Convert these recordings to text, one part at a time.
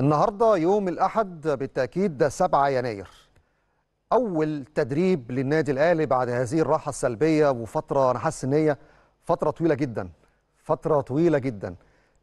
النهارده يوم الأحد بالتأكيد ده 7 يناير أول تدريب للنادي الأهلي بعد هذه الراحة السلبية وفترة أنا حاسس إن هي فترة طويلة جدا فترة طويلة جدا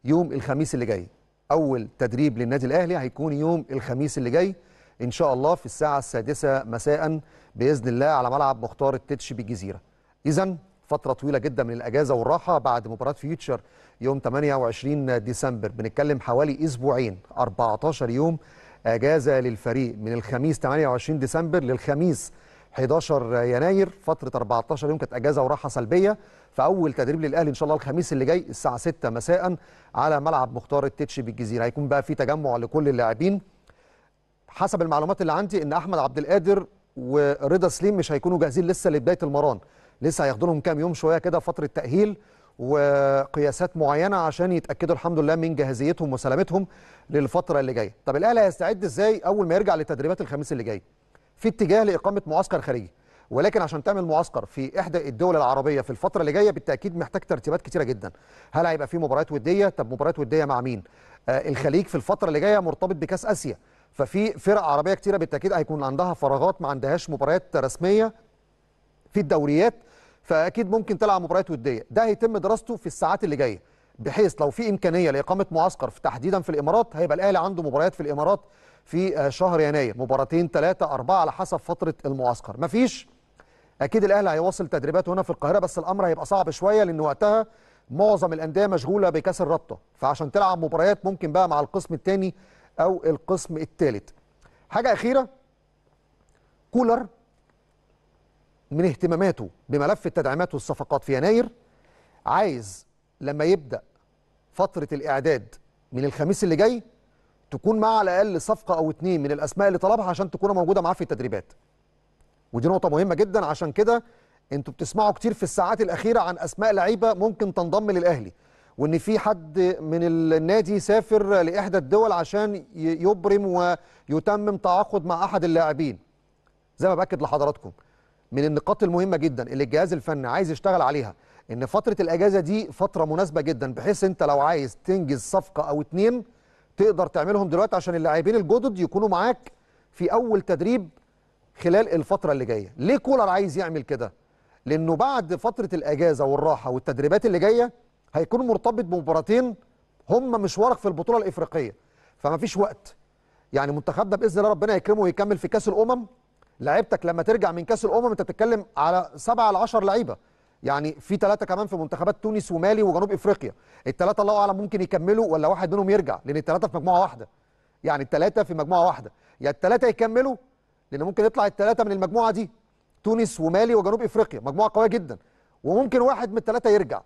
يوم الخميس اللي جاي أول تدريب للنادي الأهلي هيكون يوم الخميس اللي جاي إن شاء الله في الساعة السادسة مساء بإذن الله على ملعب مختار التتش بالجزيرة إذا فترة طويلة جدا من الأجازة والراحة بعد مباراة فيوتشر يوم 28 ديسمبر بنتكلم حوالي أسبوعين 14 يوم أجازة للفريق من الخميس 28 ديسمبر للخميس 11 يناير فترة 14 يوم كانت أجازة وراحة سلبية فأول تدريب للأهلي إن شاء الله الخميس اللي جاي الساعة 6 مساء على ملعب مختار التتش بالجزيرة هيكون بقى في تجمع لكل اللاعبين حسب المعلومات اللي عندي إن أحمد عبد القادر ورضا سليم مش هيكونوا جاهزين لسه لبداية المران لسه هياخدوا لهم كام يوم شويه كده فتره تاهيل وقياسات معينه عشان يتاكدوا الحمد لله من جاهزيتهم وسلامتهم للفتره اللي جايه طب الاهلي هيستعد ازاي اول ما يرجع لتدريبات الخميس اللي جاي في اتجاه لاقامه معسكر خارجي ولكن عشان تعمل معسكر في احدى الدول العربيه في الفتره اللي جايه بالتاكيد محتاج ترتيبات كتيره جدا هل هيبقى في مباريات وديه طب مباريات وديه مع مين آه الخليج في الفتره اللي جايه مرتبط بكاس اسيا ففي فرق عربيه كتيره بالتاكيد هيكون عندها فراغات ما عندهاش مباريات رسميه في الدوريات فاكيد ممكن تلعب مباريات وديه ده هيتم دراسته في الساعات اللي جايه بحيث لو في امكانيه لاقامه معسكر في تحديدا في الامارات هيبقى الاهلي عنده مباريات في الامارات في آه، شهر يناير مباراتين ثلاثه اربعه على حسب فتره المعسكر مفيش اكيد الاهلي هيواصل تدريباته هنا في القاهره بس الامر هيبقى صعب شويه لان وقتها معظم الانديه مشغوله بكاس الرابطه فعشان تلعب مباريات ممكن بقى مع القسم الثاني او القسم الثالث حاجه اخيره كولر من اهتماماته بملف التدعيمات والصفقات في يناير عايز لما يبدأ فترة الإعداد من الخميس اللي جاي تكون معه على الأقل صفقة أو اتنين من الأسماء اللي طلبها عشان تكون موجودة معاه في التدريبات ودي نقطة مهمة جدا عشان كده انتوا بتسمعوا كتير في الساعات الأخيرة عن أسماء لعيبة ممكن تنضم للأهلي وان في حد من النادي سافر لاحدى الدول عشان يبرم ويتمم تعاقد مع احد اللاعبين زي ما باكد لحضراتكم من النقاط المهمه جدا اللي الجهاز الفني عايز يشتغل عليها ان فتره الاجازه دي فتره مناسبه جدا بحيث انت لو عايز تنجز صفقه او اتنين تقدر تعملهم دلوقتي عشان اللاعبين الجدد يكونوا معاك في اول تدريب خلال الفتره اللي جايه ليه كولر عايز يعمل كده لانه بعد فتره الاجازه والراحه والتدريبات اللي جايه هيكون مرتبط بمباراتين هم مشوارك في البطوله الافريقيه فما فيش وقت يعني منتخبنا باذن الله ربنا يكرمه ويكمل في كاس الامم لعيبتك لما ترجع من كاس الامم انت بتتكلم على 7 ل 10 لعيبه يعني في ثلاثه كمان في منتخبات تونس ومالي وجنوب افريقيا الثلاثه الله اعلم ممكن يكملوا ولا واحد منهم يرجع لان الثلاثه في مجموعه واحده يعني الثلاثه في مجموعه واحده يا يعني الثلاثه يكملوا لان ممكن يطلع الثلاثه من المجموعه دي تونس ومالي وجنوب افريقيا مجموعه قويه جدا وممكن واحد من الثلاثه يرجع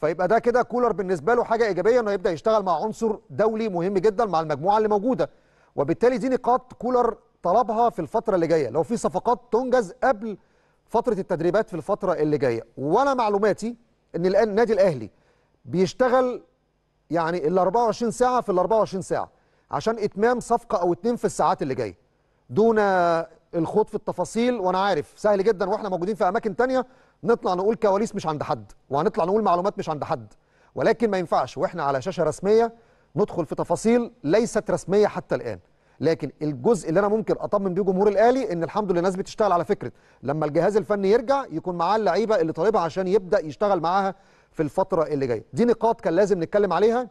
فيبقى ده كده كولر بالنسبه له حاجه ايجابيه انه يبدا يشتغل مع عنصر دولي مهم جدا مع المجموعه اللي موجوده وبالتالي دي نقاط كولر طلبها في الفتره اللي جايه لو في صفقات تنجز قبل فتره التدريبات في الفتره اللي جايه وانا معلوماتي ان الان النادي الاهلي بيشتغل يعني ال 24 ساعه في ال 24 ساعه عشان اتمام صفقه او اتنين في الساعات اللي جايه دون الخوض في التفاصيل وانا عارف سهل جدا واحنا موجودين في اماكن تانية نطلع نقول كواليس مش عند حد وهنطلع نقول معلومات مش عند حد ولكن ما ينفعش واحنا على شاشه رسميه ندخل في تفاصيل ليست رسميه حتى الان لكن الجزء اللي انا ممكن اطمن بيه جمهور الاهلي ان الحمد لله الناس بتشتغل على فكره لما الجهاز الفني يرجع يكون معاه اللعيبه اللي طالبها عشان يبدا يشتغل معاها في الفتره اللي جايه دي نقاط كان لازم نتكلم عليها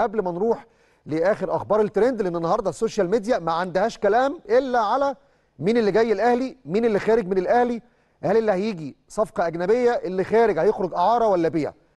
قبل ما نروح لاخر اخبار الترند لان النهارده السوشيال ميديا ما عندهاش كلام الا على مين اللي جاي الاهلي مين اللي خارج من الاهلي هل اللي هيجي صفقه اجنبيه اللي خارج هيخرج اعاره ولا بيع